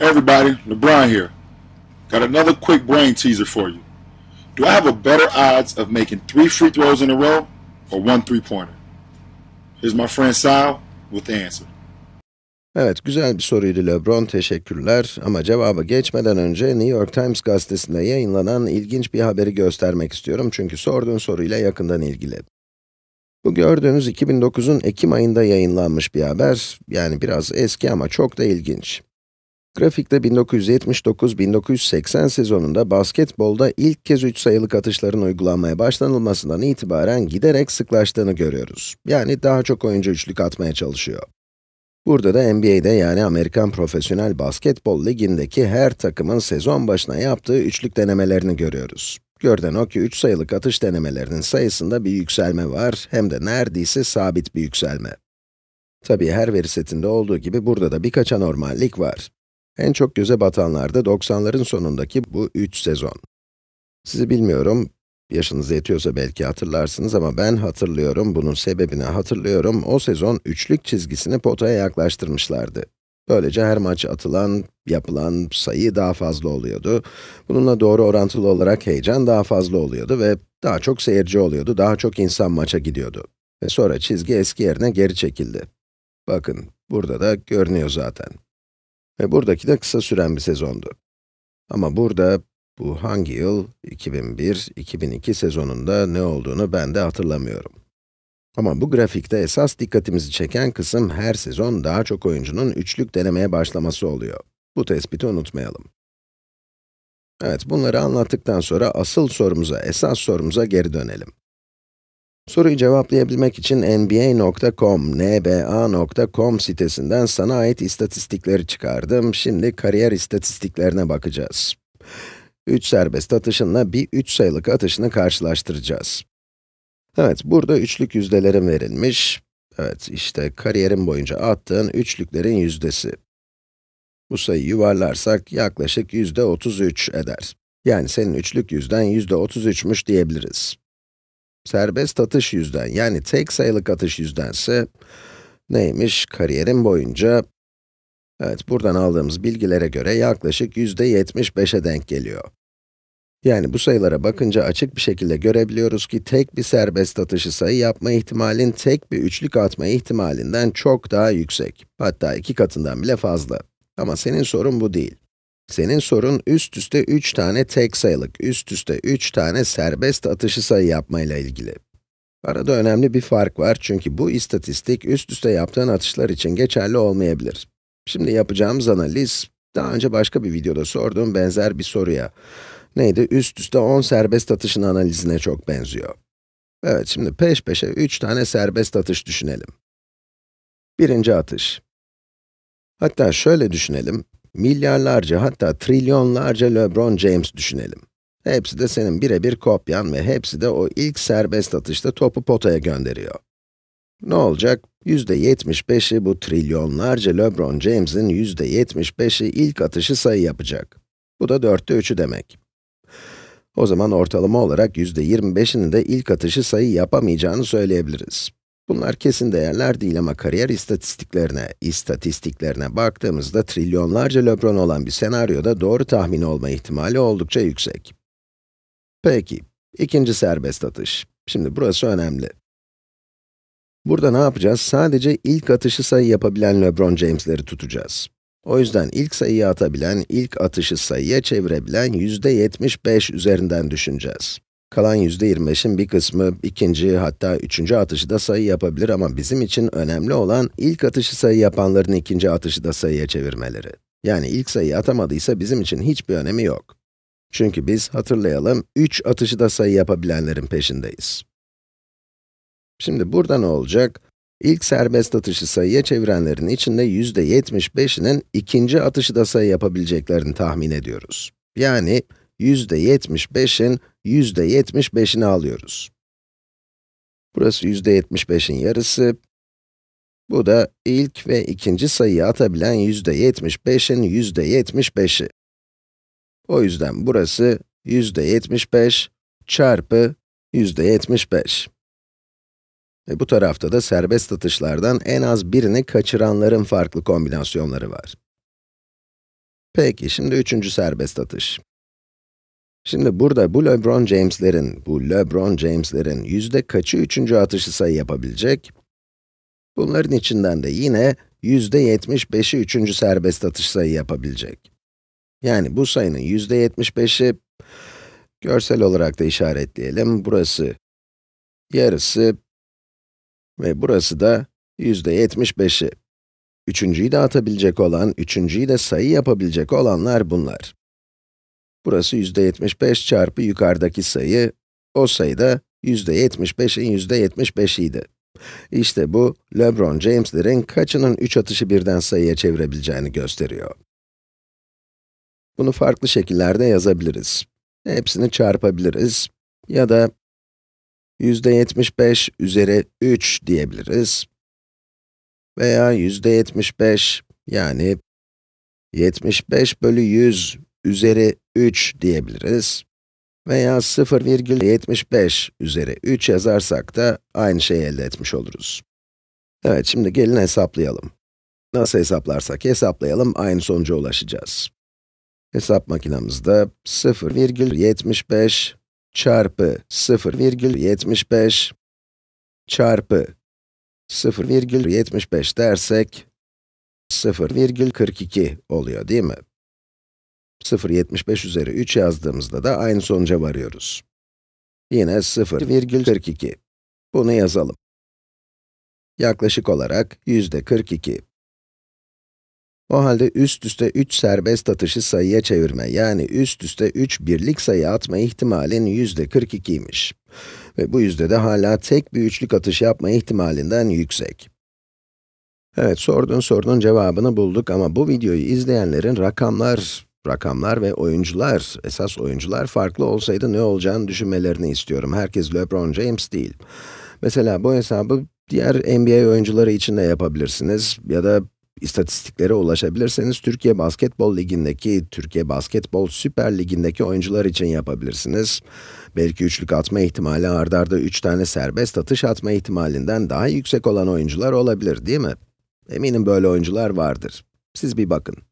everybody, LeBron here. Got another quick brain teaser for you. Do I have a better odds of making three free throws in a row or one three pointer? Here's my friend Sal with the answer. Evet, güzel bir soruydu LeBron, teşekkürler. Ama cevaba geçmeden önce New York Times gazetesinde yayınlanan ilginç bir haberi göstermek istiyorum çünkü sorduğun soruyla yakından ilgili. Bu gördüğünüz 2009'un Ekim ayında yayınlanmış bir haber, yani biraz eski ama çok da ilginç. Grafikte 1979-1980 sezonunda basketbolda ilk kez 3 sayılık atışların uygulanmaya başlanılmasından itibaren giderek sıklaştığını görüyoruz. Yani daha çok oyuncu üçlük atmaya çalışıyor. Burada da NBA'de yani Amerikan Profesyonel Basketbol Ligi'ndeki her takımın sezon başına yaptığı üçlük denemelerini görüyoruz. Görden o ki 3 sayılık atış denemelerinin sayısında bir yükselme var, hem de neredeyse sabit bir yükselme. Tabii her veri setinde olduğu gibi burada da birkaç anormallik var. En çok göze batanlar da 90'ların sonundaki bu 3 sezon. Sizi bilmiyorum, yaşınız yetiyorsa belki hatırlarsınız ama ben hatırlıyorum, bunun sebebini hatırlıyorum. O sezon üçlük çizgisini potaya yaklaştırmışlardı. Böylece her maç atılan, yapılan sayı daha fazla oluyordu. Bununla doğru orantılı olarak heyecan daha fazla oluyordu ve daha çok seyirci oluyordu, daha çok insan maça gidiyordu. Ve sonra çizgi eski yerine geri çekildi. Bakın, burada da görünüyor zaten. Ve buradaki de kısa süren bir sezondu. Ama burada, bu hangi yıl, 2001-2002 sezonunda ne olduğunu ben de hatırlamıyorum. Ama bu grafikte esas dikkatimizi çeken kısım her sezon daha çok oyuncunun üçlük denemeye başlaması oluyor. Bu tespiti unutmayalım. Evet, bunları anlattıktan sonra asıl sorumuza, esas sorumuza geri dönelim. Soruyu cevaplayabilmek için nba.com, nba.com sitesinden sana ait istatistikleri çıkardım. Şimdi kariyer istatistiklerine bakacağız. 3 serbest atışınla bir 3 sayılık atışını karşılaştıracağız. Evet, burada üçlük yüzdelerim verilmiş. Evet, işte kariyerim boyunca attığın üçlüklerin yüzdesi. Bu sayıyı yuvarlarsak yaklaşık yüzde 33 eder. Yani senin üçlük yüzden yüzde 33'müş diyebiliriz. Serbest atış yüzden yani tek sayılık atış yüzdense neymiş? Kariyerim boyunca Evet, buradan aldığımız bilgilere göre yaklaşık yüzde %75'e denk geliyor. Yani bu sayılara bakınca açık bir şekilde görebiliyoruz ki tek bir serbest atışı sayı yapma ihtimalin tek bir üçlük atma ihtimalinden çok daha yüksek. Hatta iki katından bile fazla. Ama senin sorun bu değil. Senin sorun üst üste 3 tane tek sayılık, üst üste 3 tane serbest atışı sayı yapmayla ilgili. Arada önemli bir fark var çünkü bu istatistik üst üste yaptığın atışlar için geçerli olmayabilir. Şimdi yapacağımız analiz, daha önce başka bir videoda sorduğum benzer bir soruya. Neydi? Üst üste 10 serbest atışın analizine çok benziyor. Evet, şimdi peş peşe 3 tane serbest atış düşünelim. Birinci atış. Hatta şöyle düşünelim, Milyarlarca hatta trilyonlarca LeBron James düşünelim. Hepsi de senin birebir kopyan ve hepsi de o ilk serbest atışta topu potaya gönderiyor. Ne olacak? %75'i bu trilyonlarca LeBron James'in %75'i ilk atışı sayı yapacak. Bu da 4'te 3'ü demek. O zaman ortalama olarak %25'inin de ilk atışı sayı yapamayacağını söyleyebiliriz. Bunlar kesin değerler değil ama kariyer istatistiklerine, istatistiklerine baktığımızda trilyonlarca LeBron olan bir senaryoda doğru tahmin olma ihtimali oldukça yüksek. Peki, ikinci serbest atış. Şimdi burası önemli. Burada ne yapacağız? Sadece ilk atışı sayı yapabilen LeBron James'leri tutacağız. O yüzden ilk sayıyı atabilen, ilk atışı sayıya çevirebilen %75 üzerinden düşüneceğiz. Kalan yüzde %25'in bir kısmı ikinci hatta üçüncü atışı da sayı yapabilir ama bizim için önemli olan ilk atışı sayı yapanların ikinci atışı da sayıya çevirmeleri. Yani ilk sayı atamadıysa bizim için hiçbir önemi yok. Çünkü biz hatırlayalım 3 atışı da sayı yapabilenlerin peşindeyiz. Şimdi burada ne olacak? İlk serbest atışı sayıya çevirenlerin içinde yüzde %75'inin ikinci atışı da sayı yapabileceklerini tahmin ediyoruz. Yani %75'in %75'ini alıyoruz. Burası %75'in yarısı. Bu da ilk ve ikinci sayıyı atabilen %75'in %75'i. O yüzden burası %75 çarpı %75. Ve e, bu tarafta da serbest atışlardan en az birini kaçıranların farklı kombinasyonları var. Peki, şimdi üçüncü serbest atış. Şimdi burada bu LeBron James'lerin, bu LeBron James'lerin yüzde kaçı üçüncü atışı sayı yapabilecek? Bunların içinden de yine yüzde beşi üçüncü serbest atış sayı yapabilecek. Yani bu sayının yüzde beşi, görsel olarak da işaretleyelim, burası yarısı ve burası da yüzde beşi Üçüncüyü de atabilecek olan, üçüncüyü de sayı yapabilecek olanlar bunlar. Burası yüzde 75 çarpı yukarıdaki sayı, o sayı da yüzde 75'in yüzde 75'iydi. İşte bu, LeBron James'lerin kaçının 3 atışı birden sayıya çevirebileceğini gösteriyor. Bunu farklı şekillerde yazabiliriz. Hepsini çarpabiliriz ya da yüzde %75 üzeri 3 diyebiliriz veya yüzde %75 yani 75 bölü 100 üzeri 3 diyebiliriz. Veya 0,75 üzeri 3 yazarsak da aynı şeyi elde etmiş oluruz. Evet, şimdi gelin hesaplayalım. Nasıl hesaplarsak hesaplayalım, aynı sonuca ulaşacağız. Hesap makinemizde 0,75 çarpı 0,75 çarpı 0,75 dersek 0,42 oluyor değil mi? 0.75 üzeri 3 yazdığımızda da aynı sonuca varıyoruz. Yine 0,42. Bunu yazalım. Yaklaşık olarak yüzde 42. O halde üst üste 3 serbest atışı sayıya çevirme, yani üst üste 3 birlik sayı atma ihtimalin yüzde 42'ymiş. Ve bu yüzde de hala tek bir üçlük atış yapma ihtimalinden yüksek. Evet, sorduğun sorunun cevabını bulduk ama bu videoyu izleyenlerin rakamlar rakamlar ve oyuncular, esas oyuncular farklı olsaydı ne olacağını düşünmelerini istiyorum. Herkes LeBron James değil. Mesela bu hesabı diğer NBA oyuncuları için de yapabilirsiniz ya da istatistiklere ulaşabilirseniz Türkiye Basketbol Ligi'ndeki, Türkiye Basketbol Süper Ligi'ndeki oyuncular için yapabilirsiniz. Belki üçlük atma ihtimali ardarda üç tane serbest atış atma ihtimalinden daha yüksek olan oyuncular olabilir değil mi? Eminim böyle oyuncular vardır. Siz bir bakın.